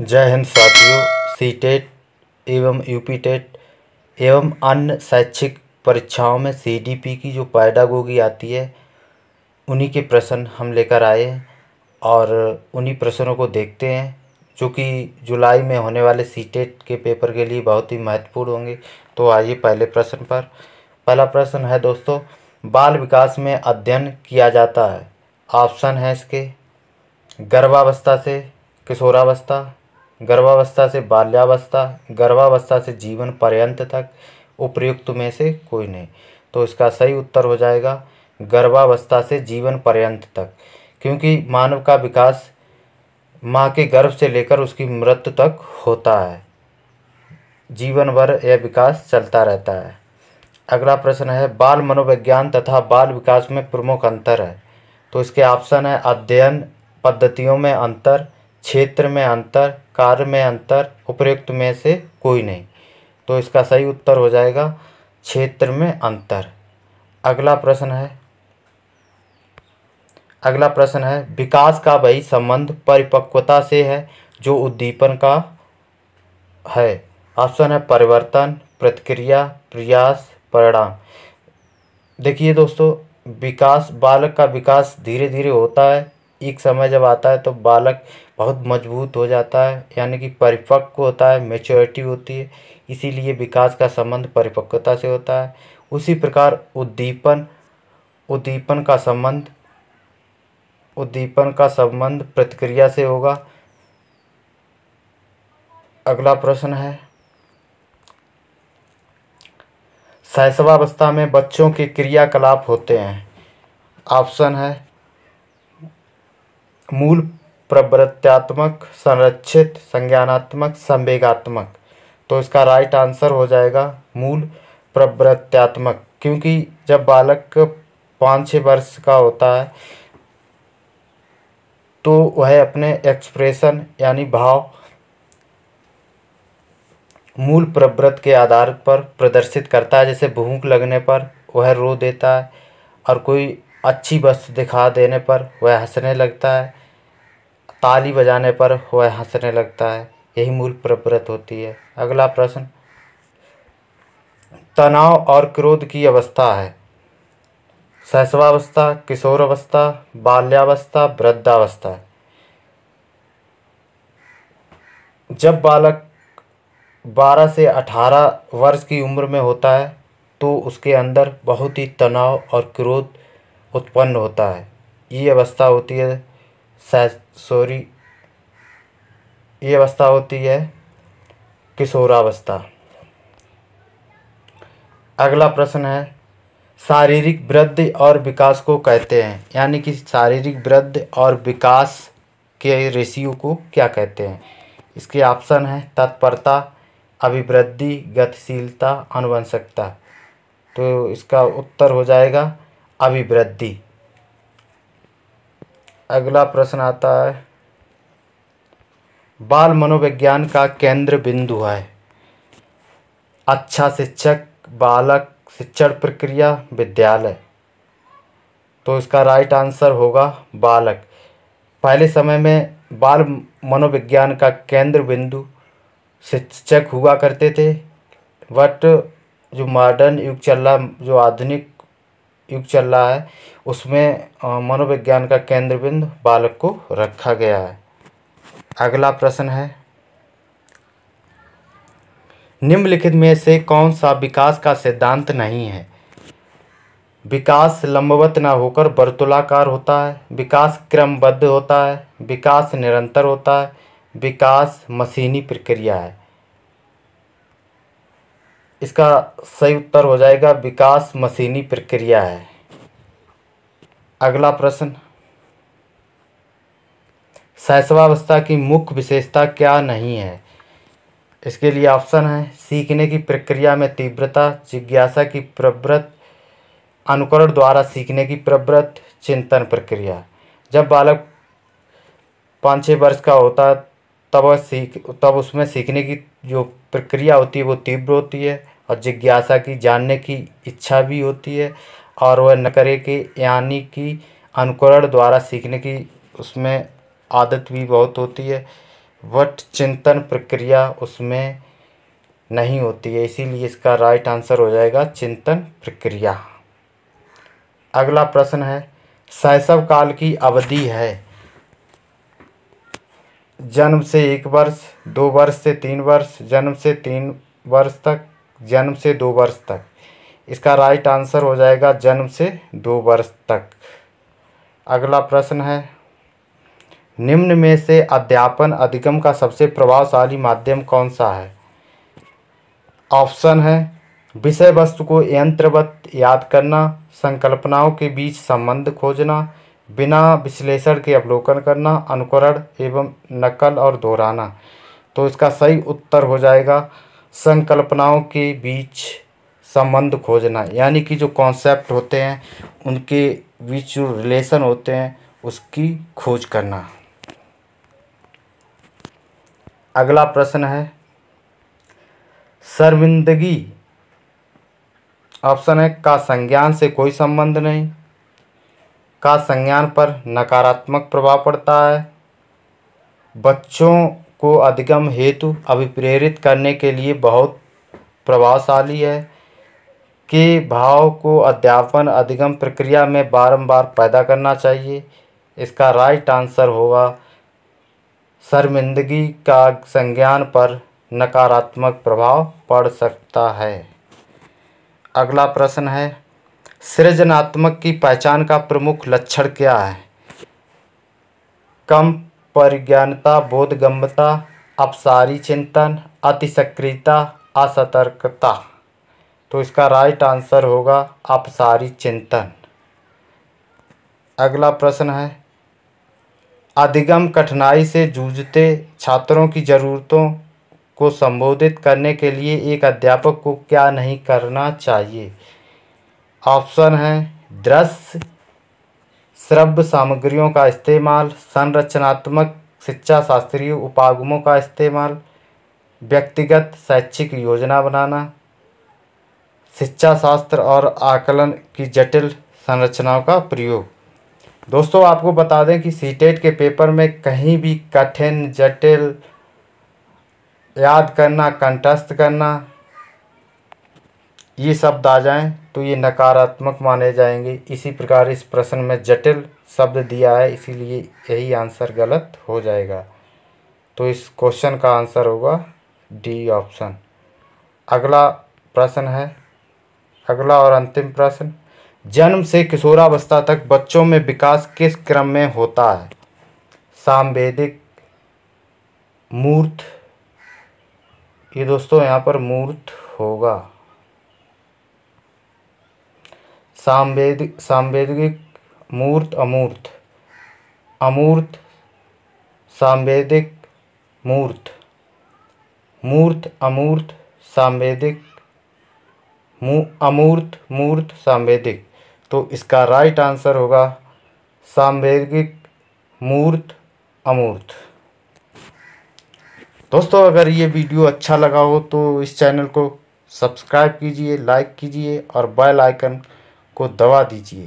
जय हिंद साथियों सी टेट एवं यूपी टेट एवं अन्य शैक्षिक परीक्षाओं में सीडीपी की जो पैडागोगी आती है उन्हीं के प्रश्न हम लेकर आए हैं और उन्हीं प्रश्नों को देखते हैं जो कि जुलाई में होने वाले सी टेट के पेपर के लिए बहुत ही महत्वपूर्ण होंगे तो आइए पहले प्रश्न पर पहला प्रश्न है दोस्तों बाल विकास में अध्ययन किया जाता है ऑप्शन है इसके गर्भावस्था से किशोरावस्था गर्भावस्था से बाल्यावस्था गर्भावस्था से जीवन पर्यंत तक उपयुक्त में से कोई नहीं तो इसका सही उत्तर हो जाएगा गर्भावस्था से जीवन पर्यंत तक क्योंकि मानव का विकास माँ के गर्भ से लेकर उसकी मृत्यु तक होता है जीवन भर यह विकास चलता रहता है अगला प्रश्न है बाल मनोविज्ञान तथा बाल विकास में प्रमुख अंतर है तो इसके ऑप्शन है अध्ययन पद्धतियों में अंतर क्षेत्र में अंतर कार्य में अंतर उपयुक्त में से कोई नहीं तो इसका सही उत्तर हो जाएगा क्षेत्र में अंतर अगला प्रश्न है अगला प्रश्न है विकास का वही संबंध परिपक्वता से है जो उद्दीपन का है ऑप्शन है परिवर्तन प्रतिक्रिया प्रयास परिणाम देखिए दोस्तों विकास बालक का विकास धीरे धीरे होता है एक समय जब आता है तो बालक बहुत मजबूत हो जाता है यानी कि परिपक्व होता है मेच्योरिटी होती है इसीलिए विकास का संबंध परिपक्वता से होता है उसी प्रकार उद्दीपन उद्दीपन का संबंध उद्दीपन का संबंध प्रतिक्रिया से होगा अगला प्रश्न है शैशवावस्था में बच्चों के क्रियाकलाप होते हैं ऑप्शन है मूल प्रवृत्त्यात्मक संरक्षित संज्ञानात्मक संवेगात्मक तो इसका राइट आंसर हो जाएगा मूल प्रवृत्त्यात्मक क्योंकि जब बालक पाँच छः वर्ष का होता है तो वह अपने एक्सप्रेशन यानी भाव मूल प्रवृत्त के आधार पर प्रदर्शित करता है जैसे भूख लगने पर वह रो देता है और कोई अच्छी वस्तु दिखा देने पर वह हंसने लगता है ताली बजाने पर वह हंसने लगता है यही मूल प्रवृत्त होती है अगला प्रश्न तनाव और क्रोध की अवस्था है किशोर किशोरावस्था बाल्यावस्था वृद्धावस्था जब बालक 12 से 18 वर्ष की उम्र में होता है तो उसके अंदर बहुत ही तनाव और क्रोध उत्पन्न होता है ये अवस्था होती है सॉरी ये अवस्था होती है किशोरावस्था अगला प्रश्न है शारीरिक वृद्धि और विकास को कहते हैं यानी कि शारीरिक वृद्धि और विकास के रेशियो को क्या कहते हैं इसके ऑप्शन हैं तत्परता अभिवृद्धि गतिशीलता अनुवंशकता तो इसका उत्तर हो जाएगा अभिवृद्धि अगला प्रश्न आता है बाल मनोविज्ञान का केंद्र बिंदु है अच्छा शिक्षक बालक शिक्षण प्रक्रिया विद्यालय तो इसका राइट आंसर होगा बालक पहले समय में बाल मनोविज्ञान का केंद्र बिंदु शिक्षक हुआ करते थे बट जो मॉडर्न युग चल रहा जो आधुनिक युग चल रहा है उसमें मनोविज्ञान का केंद्र बिंदु बालक को रखा गया है अगला प्रश्न है निम्नलिखित में से कौन सा विकास का सिद्धांत नहीं है विकास लंबवत ना होकर बर्तुलाकार होता है विकास क्रमबद्ध होता है विकास निरंतर होता है विकास मशीनी प्रक्रिया है इसका सही उत्तर हो जाएगा विकास मशीनी प्रक्रिया है अगला प्रश्न शैशवावस्था की मुख्य विशेषता क्या नहीं है इसके लिए ऑप्शन है सीखने की प्रक्रिया में तीव्रता जिज्ञासा की प्रवृत्त अनुकरण द्वारा सीखने की प्रवृत्त चिंतन प्रक्रिया जब बालक पाँच छः वर्ष का होता है तब वह सीख तब उसमें सीखने की जो प्रक्रिया होती है वो तीव्र होती है और जिज्ञासा की जानने की इच्छा भी होती है और वह नकरे के यानी कि अनुकरण द्वारा सीखने की उसमें आदत भी बहुत होती है बट चिंतन प्रक्रिया उसमें नहीं होती है इसीलिए इसका राइट आंसर हो जाएगा चिंतन प्रक्रिया अगला प्रश्न है शैशव काल की अवधि है जन्म से एक वर्ष दो वर्ष से तीन वर्ष जन्म से तीन वर्ष तक जन्म से दो वर्ष तक इसका राइट आंसर हो जाएगा जन्म से दो वर्ष तक अगला प्रश्न है निम्न में से अध्यापन अधिगम का सबसे प्रभावशाली माध्यम कौन सा है ऑप्शन है विषय वस्तु को यंत्रवत याद करना संकल्पनाओं के बीच संबंध खोजना बिना विश्लेषण के अवलोकन करना अनुकरण एवं नकल और दोहराना तो इसका सही उत्तर हो जाएगा संकल्पनाओं के बीच संबंध खोजना यानी कि जो कॉन्सेप्ट होते हैं उनके बीच जो रिलेशन होते हैं उसकी खोज करना अगला प्रश्न है शर्मिंदगी ऑप्शन है का संज्ञान से कोई संबंध नहीं का संज्ञान पर नकारात्मक प्रभाव पड़ता है बच्चों को अधिगम हेतु अभिप्रेरित करने के लिए बहुत प्रभावशाली है के भाव को अध्यापन अधिगम प्रक्रिया में बारंबार पैदा करना चाहिए इसका राइट आंसर होगा शर्मिंदगी का संज्ञान पर नकारात्मक प्रभाव पड़ सकता है अगला प्रश्न है सृजनात्मक की पहचान का प्रमुख लक्षण क्या है कम परिज्ञानता बोधगम्यता अपसारी चिंतन अतिसक्रियता असतर्कता तो इसका राइट आंसर होगा अपसारी चिंतन अगला प्रश्न है अधिगम कठिनाई से जूझते छात्रों की ज़रूरतों को संबोधित करने के लिए एक अध्यापक को क्या नहीं करना चाहिए ऑप्शन है दृश्य श्रव्य सामग्रियों का इस्तेमाल संरचनात्मक शिक्षा शास्त्रीय उपागमों का इस्तेमाल व्यक्तिगत शैक्षिक योजना बनाना शिक्षा शास्त्र और आकलन की जटिल संरचनाओं का प्रयोग दोस्तों आपको बता दें कि सीटेट e के पेपर में कहीं भी कठिन जटिल याद करना कंटस्थ करना ये शब्द आ जाएं तो ये नकारात्मक माने जाएंगे इसी प्रकार इस प्रश्न में जटिल शब्द दिया है इसीलिए यही आंसर गलत हो जाएगा तो इस क्वेश्चन का आंसर होगा डी ऑप्शन अगला प्रश्न है अगला और अंतिम प्रश्न जन्म से किशोरावस्था तक बच्चों में विकास किस क्रम में होता है सामवेदिक मूर्त ये दोस्तों यहाँ पर मूर्त होगा सांवेदिक सांवेदिक मूर्त अमूर्त अमूर्त सांवेदिक मूर्त मूर्त अमूर्त सांवेदिक अमूर्त मूर्त सांवेदिक तो इसका राइट आंसर होगा सांवेदिक मूर्त अमूर्त दोस्तों अगर ये वीडियो अच्छा लगा हो तो इस चैनल को सब्सक्राइब कीजिए लाइक कीजिए और बेल आइकन को दवा दीजिए